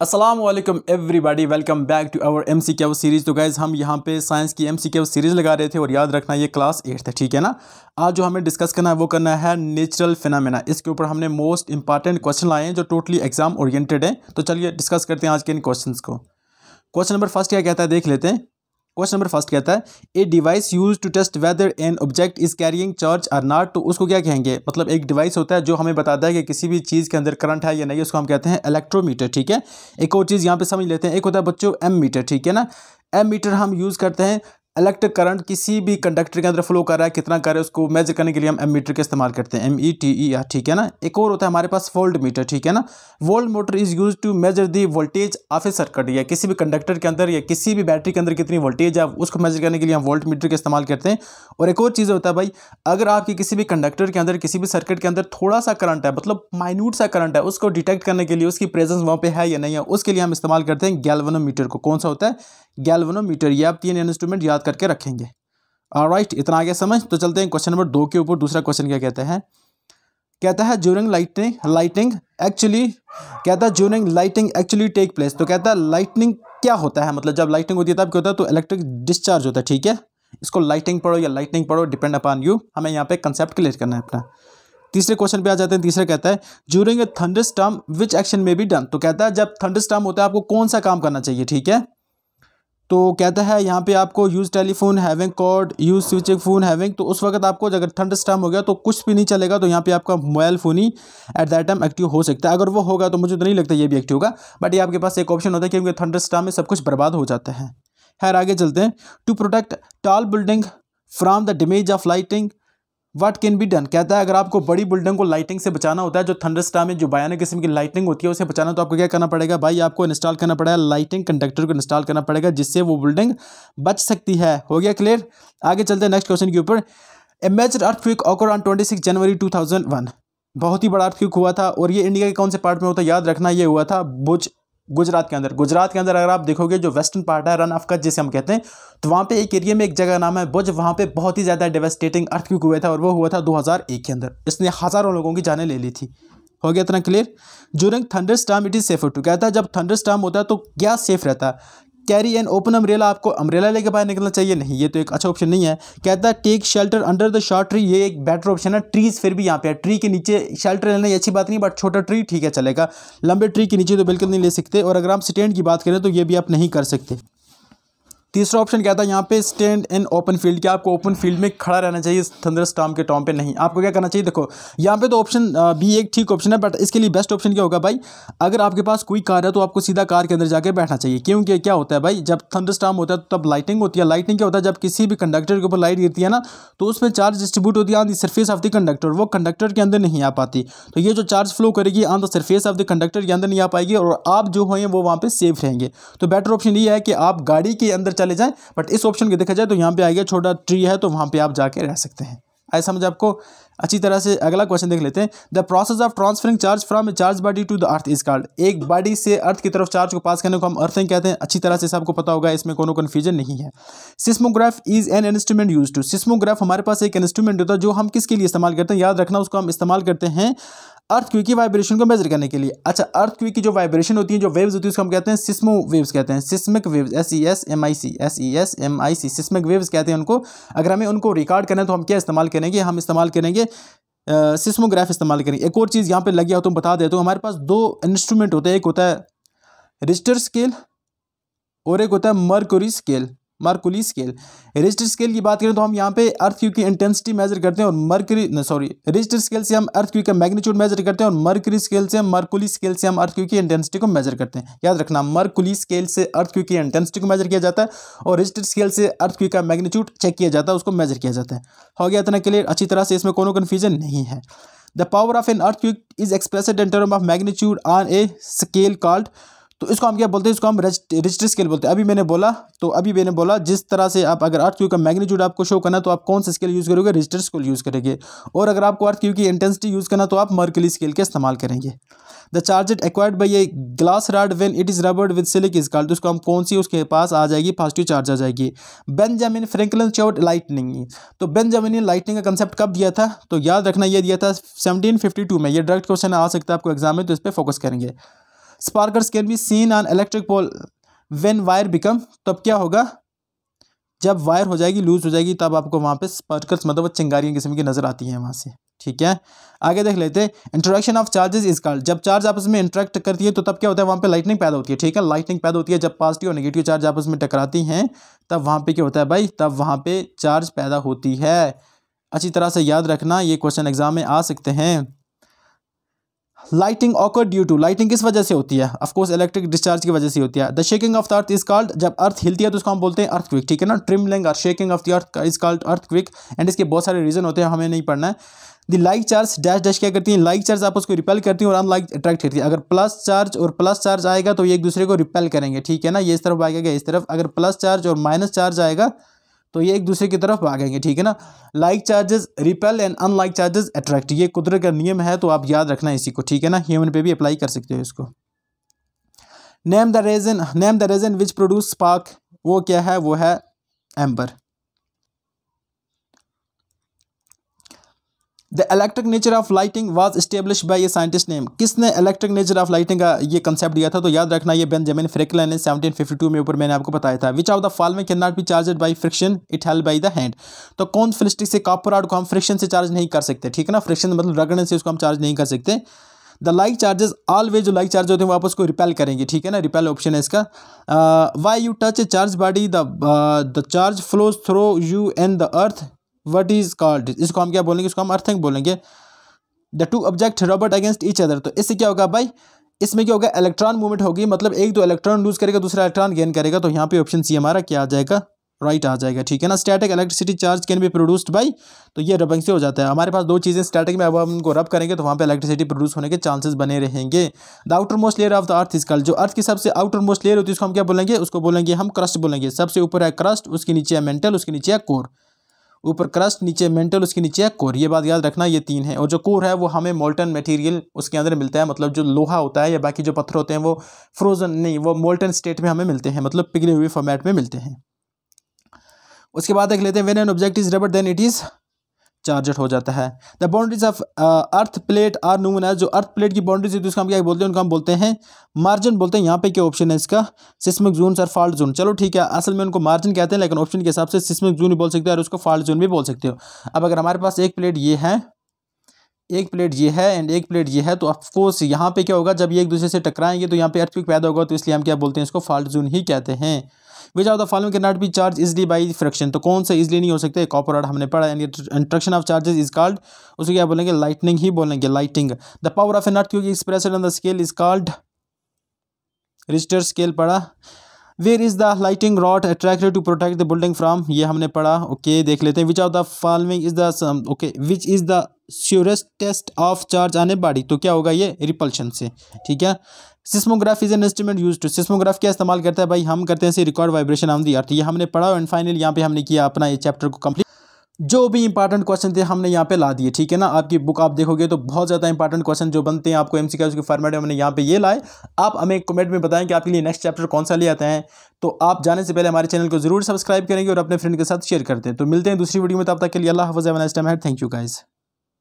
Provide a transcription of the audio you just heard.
Aslam everybody welcome back to our M C Q series तो guys हम यहाँ पे साइंस की एम सी क्यू सीरीज़ लगा रहे थे और याद रखना ये क्लास एट था ठीक है ना आज जो हमें डिस्कस करना है वो करना है नेचुरल फिनमिना इसके ऊपर हमने मोस्ट इंपॉर्टेंट क्वेश्चन लाए हैं जो टोटली एग्जाम ओरिएंटेड हैं तो चलिए डिस्कस करते हैं आज के इन क्वेश्चन को क्वेश्चन नंबर फर्स्ट क्या कहता है देख लेते हैं क्वेश्चन नंबर फर्स्ट कहता है a device use to test whether an object is carrying charge or not तो उसको क्या कहेंगे मतलब एक डिवाइस होता है जो हमें बताता है कि किसी भी चीज़ के अंदर करंट है या नहीं उसको हम कहते हैं इलेक्ट्रोमीटर ठीक है एक और चीज़ यहाँ पे समझ लेते हैं एक होता है बच्चों एम मीटर ठीक है ना एम मीटर हम यूज़ करते हैं इलेक्ट्रिक करंट किसी भी कंडक्टर के अंदर फ्लो कर रहा है कितना कर रहा है उसको मेजर करने के लिए हम एम मीटर का इस्तेमाल करते हैं M E T E R ठीक है ना एक और होता है हमारे पास वोल्ट मीटर ठीक है ना voltmeter is use to measure the voltage of a circuit या किसी भी कंडक्टर के अंदर या किसी भी बैटरी के अंदर कितनी वोल्टेज है उसको मेजर करने के लिए हम वोल्ट मीटर का इस्तेमाल करते हैं और एक और चीज़ होता है भाई अगर आपके किसी भी कंडक्टर के अंदर किसी भी सर्किट के अंदर थोड़ा सा करंट है मतलब माइन्यूट सा करंट है उसको डिटेक्ट करने के लिए उसकी प्रेजेंस वहाँ पर है या नहीं है उसके लिए हम इस्तेमाल करते हैं गैलवनो को कौन सा होता है गैल्वनोमीटर ये आप तीन इंस्ट्रूमेंट याद करके रखेंगे और राइट इतना आगे समझ तो चलते हैं क्वेश्चन नंबर दो के ऊपर दूसरा क्वेश्चन क्या कहते हैं कहता है ज्यूरिंग लाइटनिंग लाइटिंग एक्चुअली कहता है during lightning actually take place तो कहता है लाइटनिंग क्या होता है मतलब जब लाइटिंग होती है तब क्या होता है तो इलेक्ट्रिक डिस्चार्ज होता है ठीक है इसको लाइटिंग पढ़ो या लाइटनिंग पढ़ो डिपेंड अपॉन यू हमें यहाँ पे कंसेप्ट क्लियर करना है अपना तीसरे क्वेश्चन पे आ जाते हैं तीसरा कहता है during a thunder storm which action में बी डन तो कहता है जब थंडर स्टॉम होता है आपको कौन सा काम करना चाहिए ठीक है तो कहता है यहाँ पे आपको use telephone having cord use switching phone having तो उस वक्त आपको अगर थंडर स्टैम हो गया तो कुछ भी नहीं चलेगा तो यहाँ पे आपका मोबाइल फ़ोन ही एट दैट टाइम एक्टिव हो सकता है अगर वो होगा तो मुझे तो नहीं लगता ये भी एक्टिव होगा बट ये आपके पास एक ऑप्शन होता है क्योंकि थंडर स्टैम में सब कुछ बर्बाद हो जाता है खैर आगे चलते हैं to protect tall building from the damage of lightning what can be done कहता है अगर आपको बड़ी बिल्डिंग को लाइटिंग से बचाना होता है जो थंडर स्टार में जो बयाने किस्म की लाइटिंग होती है उसे बचाना तो आपको क्या करना पड़ेगा भाई आपको इंस्टॉल करना पड़ेगा लाइटिंग कंडक्टर को इंस्टॉल करना पड़ेगा जिससे वो बिल्डिंग बच सकती है हो गया क्लियर आगे चलते हैं नेक्स्ट क्वेश्चन के ऊपर a major earthquake occur on twenty six January two thousand one बहुत ही बड़ा अर्थविक हुआ था और ये इंडिया के कौन से पार्ट में होता है याद रखना ये हुआ था बुज गुजरात के अंदर गुजरात के अंदर अगर आप देखोगे जो वेस्टर्न पार्ट है रन ऑफ कच्छ जिसे हम कहते हैं तो वहाँ पे एक एरिया में एक जगह नाम है बुज वहाँ पे बहुत ही ज़्यादा डेवेस्टेटिंग अर्थक्विक हुआ था और वो हुआ था 2001 के अंदर इसने हज़ारों लोगों की जानें ले ली थी हो गया इतना clear during thunder storm it is safer to कहता है जब थंडर स्टाम होता है तो क्या सेफ रहता है कैरी एन ओपन अम्ब्रेला आपको अम्ब्रेला लेके बाहर निकलना चाहिए नहीं ये तो एक अच्छा ऑप्शन नहीं है कहता है take shelter under the short tree ये एक बेटर ऑप्शन है ट्रीज़ फिर भी यहाँ पे है ट्री के नीचे शेल्टर लेना ये अच्छी बात नहीं बट छोटा ट्री ठीक है चलेगा लंबे ट्री के नीचे तो बिल्कुल नहीं ले सकते और अगर आप स्टैंड की बात करें तो ये भी आप नहीं कर सकते तीसरा ऑप्शन क्या था यहाँ पे स्टैंड इन ओपन फील्ड कि आपको ओपन फील्ड में खड़ा रहना चाहिए थंडर स्टाम के टॉम पे नहीं आपको क्या करना चाहिए देखो यहाँ पे तो ऑप्शन बी एक ठीक ऑप्शन है बट इसके लिए बेस्ट ऑप्शन क्या होगा भाई अगर आपके पास कोई कार है तो आपको सीधा कार के अंदर जाकर बैठना चाहिए क्योंकि क्या होता है भाई जब थंडर स्टाम होता है तो तब लाइटिंग होती है लाइटिंग क्या होता है जब किसी भी कंडक्टर के ऊपर लाइट गिरती है ना तो उसमें चार्ज डिस्ट्रीब्यूट होती है on the surface of the conductor वो कंडक्टर के अंदर नहीं आ पाती तो ये जो चार्ज फ्लो करेगी on the surface of the conductor के अंदर नहीं आ पाएगी और आप जो हैं वो वहाँ पर सेफ रहेंगे तो बेटर ऑप्शन ये है कि आप गाड़ी के अंदर चले जाएँ बट इस ऑप्शन के देखा जाए तो यहाँ पर आएगा छोटा ट्री है तो वहाँ पर आप जाके रह सकते हैं आई समझ आपको अच्छी तरह से अगला क्वेश्चन देख लेते हैं the process of transferring charge from charge body to the earth is called एक बॉडी से अर्थ की तरफ चार्ज को पास करने को हम अर्थिंग कहते हैं अच्छी तरह से सबको पता होगा इसमें कोई कन्फ्यूजन नहीं है seismograph is an instrument use to seismograph हमारे पास एक इंस्ट्रूमेंट होता है जो हम किसके लिए इस्तेमाल करते हैं याद रखना उसको हम इस्तेमाल करते हैं अर्थ क्यू की वाइब्रेशन को मेजर करने के लिए अच्छा अर्थ क्यू की जो वाइब्रेशन होती है जो वेव्स होती है उसको हम कहते हैं सिस्मो वेव्स कहते हैं seismic waves S E S M I C S E S M I C seismic waves कहते हैं उनको अगर हमें उनको रिकॉर्ड करना है तो हम क्या इस्तेमाल करेंगे हम इस्तेमाल करेंगे सिस्मोग्राफ इस्तेमाल करेंगे एक और चीज़ यहाँ पर लग गया हो तो बता देते हो हमारे पास दो इंस्ट्रूमेंट होते हैं एक होता है रिस्टर स्केल और एक होता है mercury scale Mercalli scale Richter scale की बात करें तो हम यहाँ पे अर्थ क्यू की इंटेंसिटी मेजर करते हैं और मर्करी सॉरी रिस्टर स्केल से हम अर्थ क्यू का मैग्नीट्यूड मेजर करते हैं और मर्करी स्केल से मर्कुली स्केल से हम अर्थ क्यू की इंटेंसिटी को मेजर करते हैं याद रखना मर्कुली स्केल से अर्थ क्यू की इंटेंसिटी को मेजर किया जाता है और रिस्टर स्केल से अर्थ क्यू का मैग्नीट्यूड चेक किया जाता है उसको मेजर किया जाता है हो गया इतना क्लियर अच्छी तरह से इसमें कोई कन्फ्यूजन नहीं है the power of an earthquake is expressed in term of magnitude on a scale called तो इसको हम क्या बोलते हैं इसको हम रजिस्टर स्केल बोलते हैं अभी मैंने बोला तो अभी मैंने बोला जिस तरह से आप अगर अर्थ क्यू का मैग्नीट्यूड आपको शो करना तो आप कौन सा स्केल यूज़ करोगे रजिस्टर स्केल यूज़ करेंगे और अगर आपको अर्थ क्यू की इंटेंसिटी यूज़ करना तो आप मर्कली स्केल का इस्तेमाल करेंगे the it acquired by a glass rod when it is rubbed with silk is called उसको हम कौन सी उसके पास आ जाएगी पॉजिटिव चार्ज आ जाएगी बेंजामिन फ्रैंकलन चोट लाइटनिंग तो बेंजामिन लाइटनिंग का कंसेप्ट कब दिया था तो याद रखना यह दिया था 1752 में ये डायरेक्ट क्वेश्चन आ सकता है आपको एग्जाम में तो इस पर फोकस करेंगे sparks can be seen on electric pole when wire become तब क्या होगा जब वायर हो जाएगी लूज हो जाएगी तब आपको वहाँ पे स्पार्कर्स मतलब चिंगारियाँ किस्म की नज़र आती हैं वहाँ से ठीक है आगे देख लेते हैं introduction of charges is called जब चार्ज आपस में इंट्रैक्ट करती है तो तब क्या होता है वहाँ पे लाइटनिंग पैदा होती है ठीक है लाइटनिंग पैदा होती है जब पॉजिटिव और नेगेटिव चार्ज आपस में टकराती हैं तब वहाँ पर क्या होता है भाई तब वहाँ पर चार्ज पैदा होती है अच्छी तरह से याद रखना ये क्वेश्चन एग्जाम में आ सकते हैं lightning occur due to lightning किस वजह से होती है ऑफकोर्स इलेक्ट्रिक डिस्चार्ज की वजह से होती है the shaking of the earth is called जब अर्थ हिलती है तो उसको हम बोलते हैं अर्थ क्विक ठीक है ना ट्रिमलिंग और shaking of the earth is called earthquake and इसके बहुत सारे रीजन होते हैं हमें नहीं पढ़ना है the like charge dash dash क्या करती है लाइक चार्ज आप उसको रिपेल करती हैं और अनलाइक अट्रैक्ट करती है अगर प्लस चार्ज और प्लस चार्ज आएगा तो ये एक दूसरे को रिपेल करेंगे ठीक है ना ये इस तरफ आएगा इस तरफ अगर प्लस चार्ज और माइनस चार्ज आएगा तो ये एक दूसरे की तरफ भागेंगे ठीक है ना like charges repel and unlike charges attract ये कुदरत का नियम है तो आप याद रखना इसी को ठीक है ना ह्यूमन पे भी अप्लाई कर सकते हो इसको name the reason name the reason which produce spark वो क्या है वो है amber the electric nature of lightning was established by a scientist name किसने इलेक्ट्रिक नेचर ऑफ लाइटिंग का ये कंसेप्ट दिया था तो याद रखना ये बेंजामिन फ्रिकलन ने 1752 में ऊपर मैंने आपको बताया था which of the following can not be charged by friction it help by the hand तो कौन फिलिस्टिक से कॉपर आउट को हम फ्रिक्शन से चार्ज नहीं कर सकते ठीक है ना फ्रिक्शन मतलब रगड़ने से उसको हम चार्ज नहीं कर सकते द लाइक चार्जेस ऑलवेज जो लाइक चार्ज होते हैं वापस उसको रिपेल करेंगे ठीक है ना रिपेल ऑप्शन है इसका why you touch a charge body the charge flows through you and the earth what is called इसको हम क्या बोलेंगे इसको हम अर्थिंग बोलेंगे the two object rubbed against each other तो इससे क्या होगा भाई इसमें क्या होगा इलेक्ट्रॉन मूवमेंट होगी मतलब एक दो इलेक्ट्रॉन लूज करेगा दूसरा इलेक्ट्रॉन गेन करेगा तो यहाँ पे ऑप्शन सी हमारा क्या आ जाएगा राइट right आ जाएगा ठीक है ना static electricity charge can be produced by तो ये रबिंग से हो जाता है हमारे पास दो चीज़ें स्टैटिक में अब हम उनको रब करेंगे तो वहाँ पे इलेक्ट्रिसिटी प्रोड्यूस होने के चांसेस बने रहेंगे the outermost layer of the earth is called जो अर्थ की सबसे आउटर मोस्ट लेयर होती है उसको हम क्या बोलेंगे उसको बोलेंगे हम क्रस्ट बोलेंगे सबसे ऊपर है क्रस्ट उसके नीचे है मेंटल उसके नीचे है कोर ऊपर क्रस्ट नीचे मेंटल उसके नीचे है कोर ये बात याद रखना ये तीन है और जो कोर है वो हमें मोल्टन मटेरियल उसके अंदर मिलता है मतलब जो लोहा होता है या बाकी जो पत्थर होते हैं वो फ्रोजन नहीं वो मोल्टन स्टेट में हमें मिलते हैं मतलब पिघले हुए फॉर्मेट में मिलते हैं उसके बाद देख लेते हैं when an object is rubbed then it is charged हो जाता है the boundaries of earth plate are known as जो अर्थ प्लेट की बाउंड्रीज होती है उसका हम क्या बोलते हैं उनका हम बोलते हैं मार्जिन बोलते हैं यहाँ पे क्या ऑप्शन है इसका seismic zone sir fault zone चलो ठीक है असल में उनको मार्जिन कहते हैं लेकिन ऑप्शन के हिसाब से सिस्मिक जून भी बोल सकते हो और उसको फॉल्ट जून भी बोल सकते हो अब अगर हमारे पास एक प्लेट ये है एक प्लेट ये है एंड एक प्लेट ये है तो ऑफकोर्स यहाँ पे क्या होगा जब ये एक दूसरे से टकराएंगे तो यहाँ पे अर्थक्विक पैदा होगा तो इसलिए हम क्या बोलते हैं इसको फॉल्ट जून ही कहते हैं which of the following can not be charge easily by friction तो कौन सा इजली नहीं हो सकते कॉपर आर्ट हमने पढ़ा यानी interaction of charges is called उसे क्या बोलेंगे लाइटनिंग ही बोलेंगे lightning the power of a नॉट क्योंकि express on the scale is called Richter scale पढ़ा where is the lightning rod attracted to protect the building from ये हमने पढ़ा ओके okay, देख लेते हैं which of the following is the okay which is the surest test of charge on a body तो क्या होगा ये रिपल्शन से ठीक है seismograph is an instrument use to seismograph क्या इस्तेमाल करता है भाई हम करते हैं record vibration on the earth ये हमने पढ़ा एंड फाइनल यहाँ पे हमने किया अपना ये चैप्टर को कंप्लीट जो भी इंपॉर्टेंट क्वेश्चन थे हमने यहाँ पे ला दिए ठीक है ना आपकी बुक आप देखोगे तो बहुत ज़्यादा इंपॉर्टेंट क्वेश्चन जो बनते हैं आपको एम सी फॉर्मेट हमने यहाँ पे ये लाए आप हमें कमेंट में बताएं कि आपके लिए नेक्स्ट चैप्टर कौन सा ले आते हैं तो आप जाने से पहले हमारे चैनल को जरूर सब्सक्राइब करेंगे और अपने फ्रेंड के साथ शेयर करते हैं तो मिलते हैं दूसरी वीडियो में तब तक के लिए अल्लाह हाफ़ टाइम है थैंक यू गाइज़